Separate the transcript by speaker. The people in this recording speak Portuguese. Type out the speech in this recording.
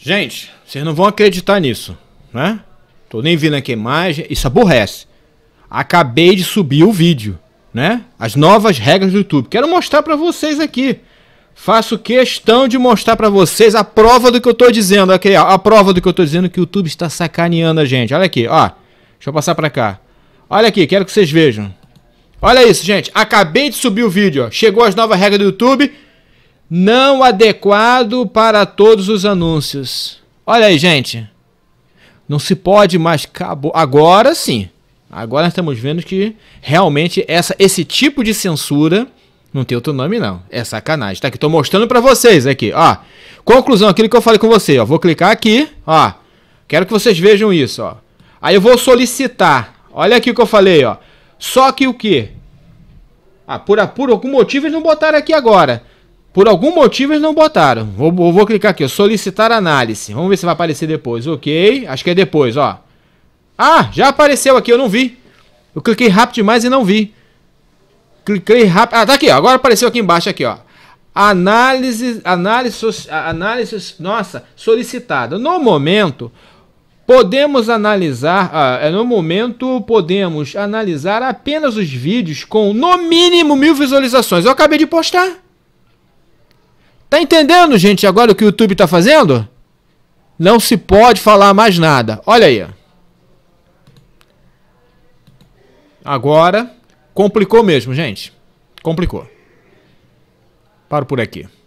Speaker 1: Gente, vocês não vão acreditar nisso, né? Tô nem vendo aqui a imagem, isso aborrece. Acabei de subir o vídeo, né? As novas regras do YouTube. Quero mostrar para vocês aqui. Faço questão de mostrar para vocês a prova do que eu tô dizendo. Aqui, ó, a prova do que eu tô dizendo que o YouTube está sacaneando a gente. Olha aqui, ó. Deixa eu passar para cá. Olha aqui, quero que vocês vejam. Olha isso, gente. Acabei de subir o vídeo, ó. Chegou as novas regras do YouTube não adequado para todos os anúncios. Olha aí, gente. Não se pode mais. Acabou. Agora sim. Agora nós estamos vendo que realmente essa, esse tipo de censura não tem outro nome não. É sacanagem. Tá aqui, tô mostrando para vocês aqui, ó. Conclusão, aquilo que eu falei com você, ó. Vou clicar aqui, ó. Quero que vocês vejam isso, ó. Aí eu vou solicitar. Olha aqui o que eu falei, ó. Só que o que? Ah, por, por algum motivo eles não botaram aqui agora. Por algum motivo eles não botaram. Vou, vou clicar aqui, ó, solicitar análise. Vamos ver se vai aparecer depois. Ok, acho que é depois, ó. Ah, já apareceu aqui, eu não vi. Eu cliquei rápido demais e não vi. Cliquei rápido. Ah, tá aqui, ó. Agora apareceu aqui embaixo, aqui, ó. Análise, análise, análise, nossa, solicitada. No momento, podemos analisar, ah, é, no momento, podemos analisar apenas os vídeos com, no mínimo, mil visualizações. Eu acabei de postar. Tá entendendo, gente, agora o que o YouTube tá fazendo? Não se pode falar mais nada. Olha aí. Agora complicou mesmo, gente. Complicou. Paro por aqui.